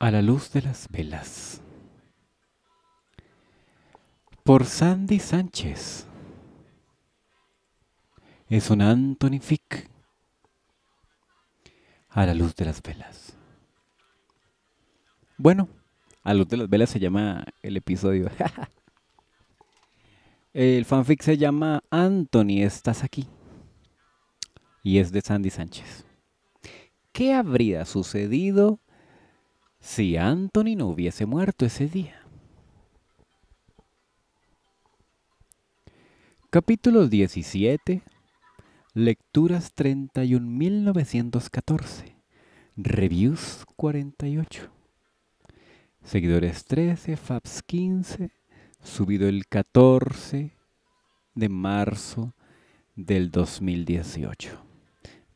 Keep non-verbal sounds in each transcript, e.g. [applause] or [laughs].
a la luz de las velas. Por Sandy Sánchez. Es un Anthony Fick. A la luz de las velas. Bueno, a la luz de las velas se llama el episodio. [laughs] el fanfic se llama Anthony, estás aquí. Y es de Sandy Sánchez. ¿Qué habría sucedido si Anthony no hubiese muerto ese día. Capítulo 17 Lecturas 31.914 Reviews 48 Seguidores 13, FAPS 15 Subido el 14 de marzo del 2018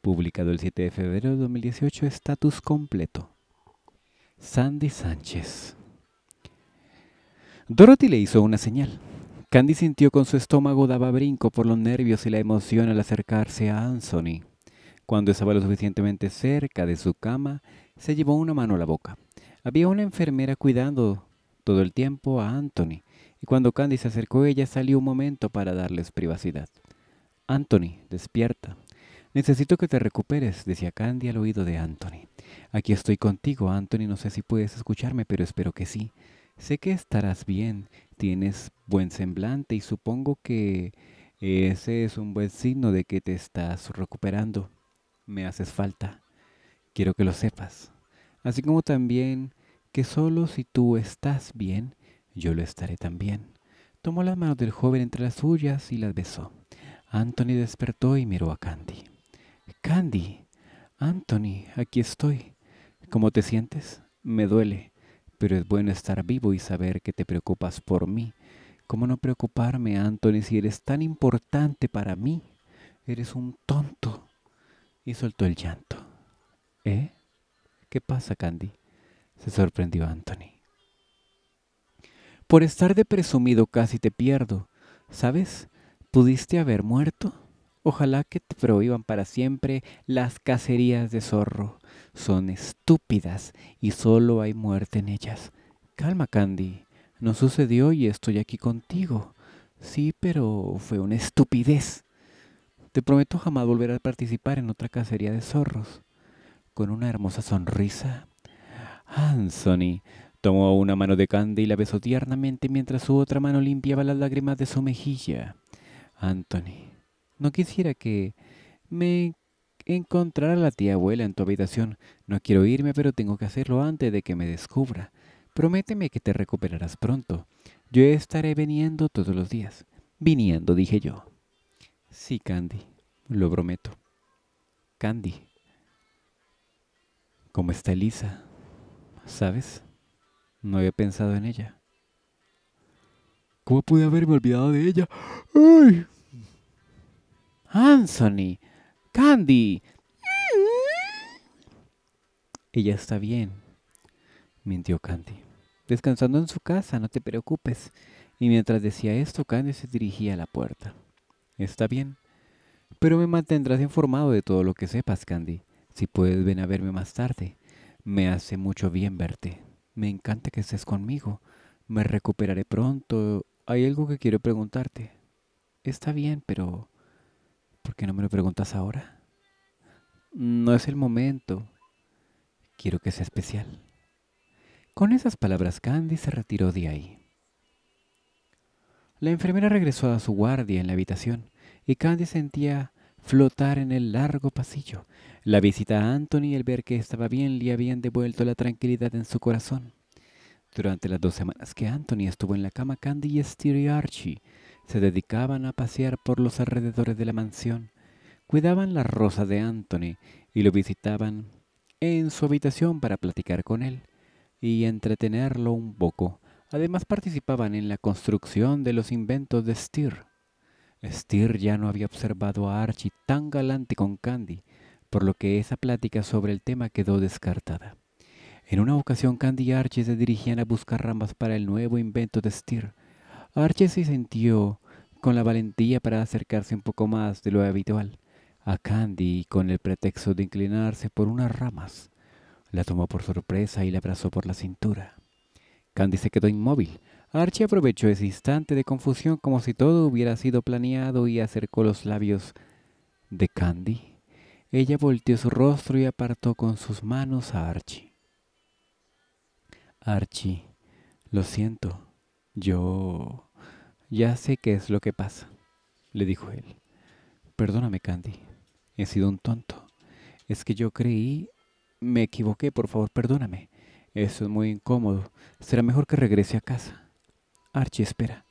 Publicado el 7 de febrero de 2018 Estatus completo Sandy Sánchez. Dorothy le hizo una señal. Candy sintió con su estómago daba brinco por los nervios y la emoción al acercarse a Anthony. Cuando estaba lo suficientemente cerca de su cama, se llevó una mano a la boca. Había una enfermera cuidando todo el tiempo a Anthony, y cuando Candy se acercó ella salió un momento para darles privacidad. Anthony, despierta, Necesito que te recuperes, decía Candy al oído de Anthony. Aquí estoy contigo, Anthony. No sé si puedes escucharme, pero espero que sí. Sé que estarás bien, tienes buen semblante y supongo que ese es un buen signo de que te estás recuperando. Me haces falta. Quiero que lo sepas. Así como también que solo si tú estás bien, yo lo estaré también. Tomó las manos del joven entre las suyas y las besó. Anthony despertó y miró a Candy. Candy, Anthony, aquí estoy. ¿Cómo te sientes? Me duele, pero es bueno estar vivo y saber que te preocupas por mí. ¿Cómo no preocuparme, Anthony, si eres tan importante para mí? Eres un tonto. Y soltó el llanto. ¿Eh? ¿Qué pasa, Candy? Se sorprendió Anthony. Por estar de presumido casi te pierdo. ¿Sabes? Pudiste haber muerto. Ojalá que te prohíban para siempre las cacerías de zorro. Son estúpidas y solo hay muerte en ellas. Calma, Candy. No sucedió y estoy aquí contigo. Sí, pero fue una estupidez. Te prometo jamás volver a participar en otra cacería de zorros. Con una hermosa sonrisa, Anthony tomó una mano de Candy y la besó tiernamente mientras su otra mano limpiaba las lágrimas de su mejilla. Anthony, no quisiera que me encontrara la tía abuela en tu habitación. No quiero irme, pero tengo que hacerlo antes de que me descubra. Prométeme que te recuperarás pronto. Yo estaré viniendo todos los días. Viniendo, dije yo. Sí, Candy, lo prometo. Candy. ¿Cómo está Elisa? ¿Sabes? No había pensado en ella. ¿Cómo pude haberme olvidado de ella? ¡Ay! Anthony, Candy. Ella está bien, mintió Candy. Descansando en su casa, no te preocupes. Y mientras decía esto, Candy se dirigía a la puerta. Está bien, pero me mantendrás informado de todo lo que sepas, Candy. Si puedes, ven a verme más tarde. Me hace mucho bien verte. Me encanta que estés conmigo. Me recuperaré pronto. Hay algo que quiero preguntarte. Está bien, pero ¿Por qué no me lo preguntas ahora? No es el momento. Quiero que sea especial. Con esas palabras, Candy se retiró de ahí. La enfermera regresó a su guardia en la habitación y Candy sentía flotar en el largo pasillo. La visita a Anthony y el ver que estaba bien le habían devuelto la tranquilidad en su corazón. Durante las dos semanas que Anthony estuvo en la cama, Candy y Stereo Archie se dedicaban a pasear por los alrededores de la mansión, cuidaban la rosa de Anthony y lo visitaban en su habitación para platicar con él y entretenerlo un poco. Además participaban en la construcción de los inventos de Stir. Stir ya no había observado a Archie tan galante con Candy, por lo que esa plática sobre el tema quedó descartada. En una ocasión Candy y Archie se dirigían a buscar ramas para el nuevo invento de Stir, Archie se sintió con la valentía para acercarse un poco más de lo habitual a Candy con el pretexto de inclinarse por unas ramas. La tomó por sorpresa y la abrazó por la cintura. Candy se quedó inmóvil. Archie aprovechó ese instante de confusión como si todo hubiera sido planeado y acercó los labios de Candy. Ella volteó su rostro y apartó con sus manos a Archie. Archie, lo siento, yo ya sé qué es lo que pasa, le dijo él. Perdóname, Candy. He sido un tonto. Es que yo creí... Me equivoqué, por favor, perdóname. Eso es muy incómodo. Será mejor que regrese a casa. Archie, espera.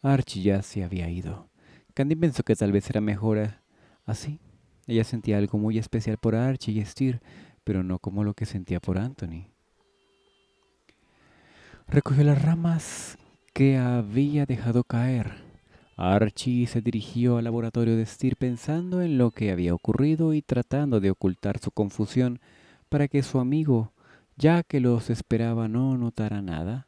Archie ya se había ido. Candy pensó que tal vez era mejor así. Ella sentía algo muy especial por Archie y Steer, pero no como lo que sentía por Anthony recogió las ramas que había dejado caer. Archie se dirigió al laboratorio de Steer pensando en lo que había ocurrido y tratando de ocultar su confusión para que su amigo, ya que los esperaba, no notara nada.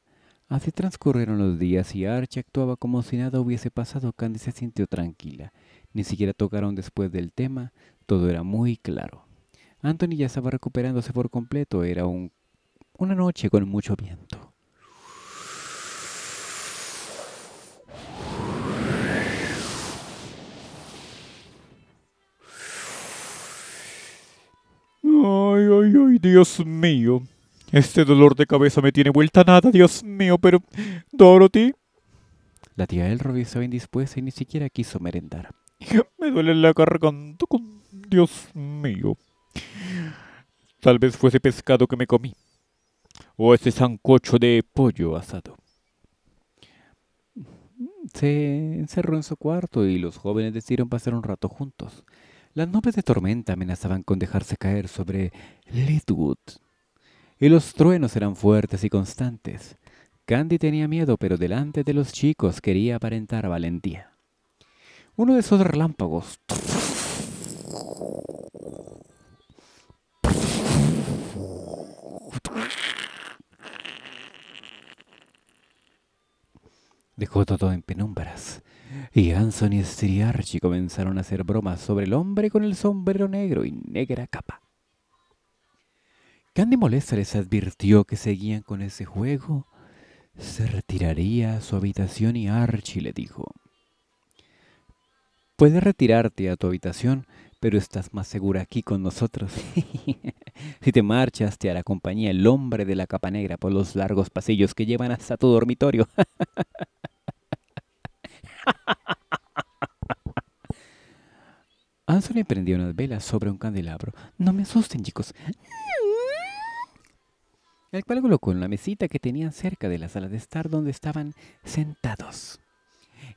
Así transcurrieron los días y Archie actuaba como si nada hubiese pasado. Candy se sintió tranquila. Ni siquiera tocaron después del tema. Todo era muy claro. Anthony ya estaba recuperándose por completo. Era un, una noche con mucho viento. Dios mío. Este dolor de cabeza me tiene vuelta nada, Dios mío, pero... Dorothy... La tía él estaba indispuesta y ni siquiera quiso merendar. Me duele la garganta con... Dios mío. Tal vez fuese pescado que me comí. O ese sancocho de pollo asado. Se encerró en su cuarto y los jóvenes decidieron pasar un rato juntos. Las nubes de tormenta amenazaban con dejarse caer sobre Litwood, y los truenos eran fuertes y constantes. Candy tenía miedo, pero delante de los chicos quería aparentar valentía. Uno de esos relámpagos dejó todo en penumbras y y Archie comenzaron a hacer bromas sobre el hombre con el sombrero negro y negra capa. Candy molesta les advirtió que seguían con ese juego. Se retiraría a su habitación y Archie le dijo, Puedes retirarte a tu habitación, pero estás más segura aquí con nosotros. [laughs] si te marchas, te hará compañía el hombre de la capa negra por los largos pasillos que llevan hasta tu dormitorio. [laughs] Anthony prendió unas velas sobre un candelabro. No me asusten, chicos. El cual colocó en la mesita que tenían cerca de la sala de estar donde estaban sentados.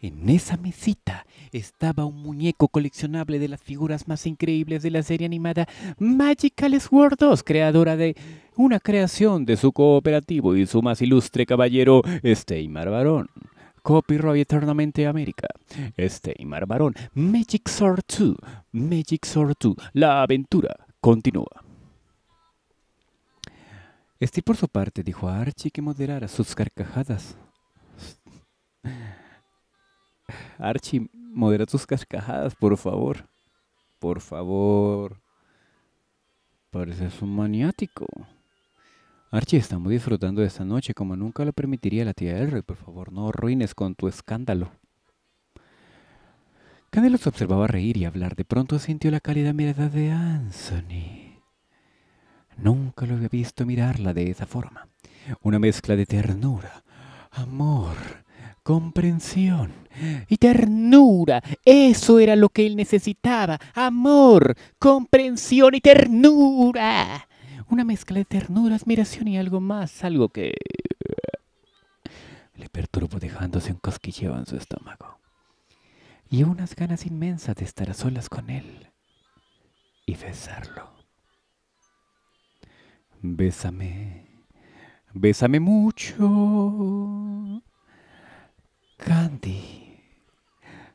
En esa mesita estaba un muñeco coleccionable de las figuras más increíbles de la serie animada Magical Sword 2, creadora de una creación de su cooperativo y su más ilustre caballero, Steymar Barón. Copyright Eternamente América. Este y Marbarón. Magic Sword 2. Magic Sword 2. La aventura continúa. Este por su parte dijo a Archie que moderara sus carcajadas. Archie, modera tus carcajadas, por favor. Por favor. Pareces un maniático. Archie, estamos disfrutando de esta noche como nunca lo permitiría la tía R. Por favor, no arruines con tu escándalo. Canelo se observaba reír y hablar. De pronto sintió la cálida mirada de Anthony. Nunca lo había visto mirarla de esa forma. Una mezcla de ternura, amor, comprensión y ternura. Eso era lo que él necesitaba. Amor, comprensión y ternura. Una mezcla de ternura, admiración y algo más, algo que eh, le perturbó dejándose un cosquilleo en su estómago. Y unas ganas inmensas de estar a solas con él y besarlo. Bésame, bésame mucho. Candy,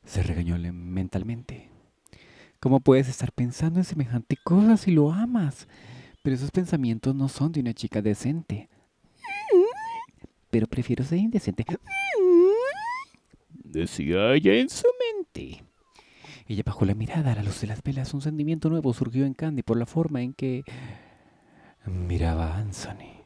se regañó mentalmente. ¿Cómo puedes estar pensando en semejante cosa si lo amas? Pero esos pensamientos no son de una chica decente. Pero prefiero ser indecente. Decía ella en su mente. Ella bajó la mirada a la luz de las velas. Un sentimiento nuevo surgió en Candy por la forma en que miraba a Anthony.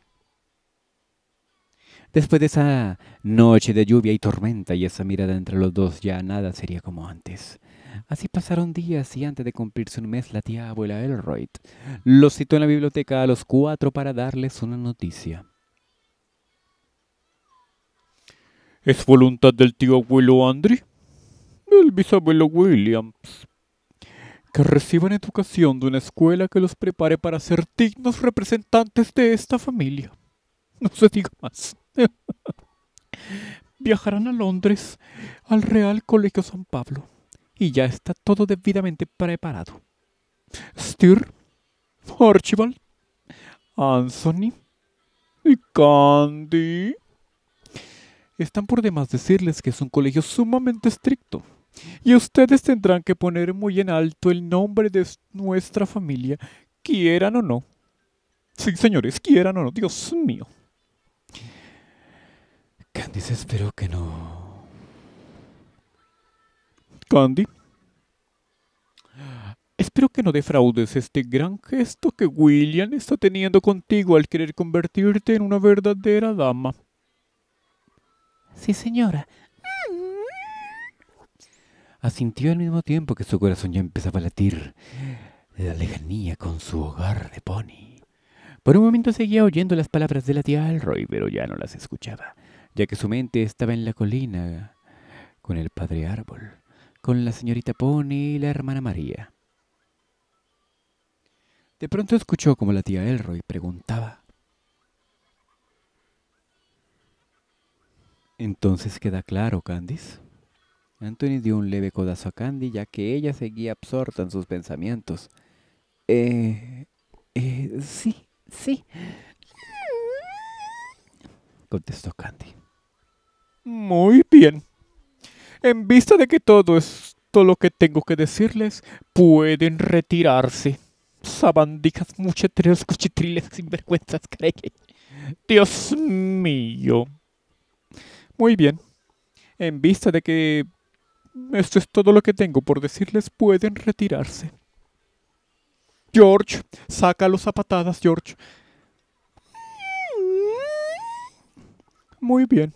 Después de esa noche de lluvia y tormenta y esa mirada entre los dos, ya nada sería como antes. Así pasaron días y antes de cumplirse un mes, la tía abuela Elroyd los citó en la biblioteca a los cuatro para darles una noticia. ¿Es voluntad del tío abuelo Andri, El bisabuelo Williams. Que reciban educación de una escuela que los prepare para ser dignos representantes de esta familia. No se diga más. [laughs] Viajarán a Londres, al Real Colegio San Pablo, y ya está todo debidamente preparado. Stir, Archibald, Anthony y Candy. Están por demás decirles que es un colegio sumamente estricto. Y ustedes tendrán que poner muy en alto el nombre de nuestra familia, quieran o no. Sí, señores, quieran o no, Dios mío. Dice, espero que no. Candy. Espero que no defraudes este gran gesto que William está teniendo contigo al querer convertirte en una verdadera dama. Sí, señora. Asintió al mismo tiempo que su corazón ya empezaba a latir de la lejanía con su hogar de pony. Por un momento seguía oyendo las palabras de la tía Alroy, pero ya no las escuchaba ya que su mente estaba en la colina, con el padre árbol, con la señorita Pony y la hermana María. De pronto escuchó como la tía Elroy preguntaba. Entonces queda claro, Candice. Anthony dio un leve codazo a Candy ya que ella seguía absorta en sus pensamientos. Eh, eh, sí, sí. Contestó Candy. Muy bien. En vista de que todo es todo lo que tengo que decirles, pueden retirarse. Sabandijas, mucheteros, cochitriles, sinvergüenzas, que Dios mío. Muy bien. En vista de que esto es todo lo que tengo por decirles, pueden retirarse. George, saca los zapatadas, George. Muy bien.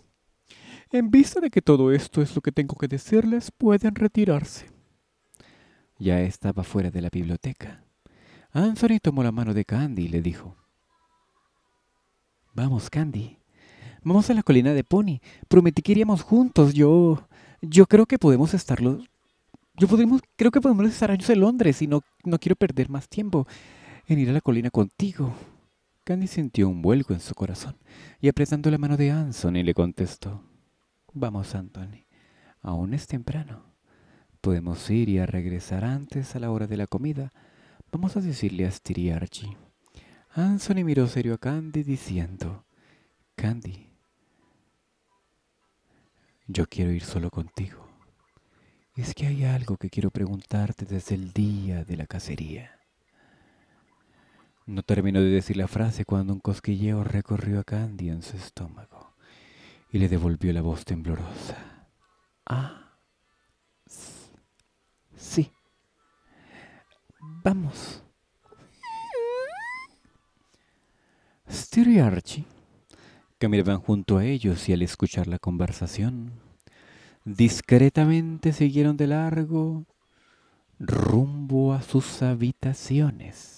En vista de que todo esto es lo que tengo que decirles, pueden retirarse. Ya estaba fuera de la biblioteca. Anthony tomó la mano de Candy y le dijo, Vamos, Candy. Vamos a la colina de Pony. Prometí que iríamos juntos. Yo... Yo creo que podemos estarlo... Yo podemos, creo que podemos estar años en Londres y no, no quiero perder más tiempo en ir a la colina contigo. Candy sintió un vuelco en su corazón y apretando la mano de Anthony le contestó. Vamos, Anthony, aún es temprano. Podemos ir y a regresar antes a la hora de la comida. Vamos a decirle a Stiriarchi. Anthony miró serio a Candy diciendo, Candy, yo quiero ir solo contigo. Es que hay algo que quiero preguntarte desde el día de la cacería. No terminó de decir la frase cuando un cosquilleo recorrió a Candy en su estómago y le devolvió la voz temblorosa. Ah, sí. Vamos. Stir y Archie caminaban junto a ellos y al escuchar la conversación, discretamente siguieron de largo rumbo a sus habitaciones.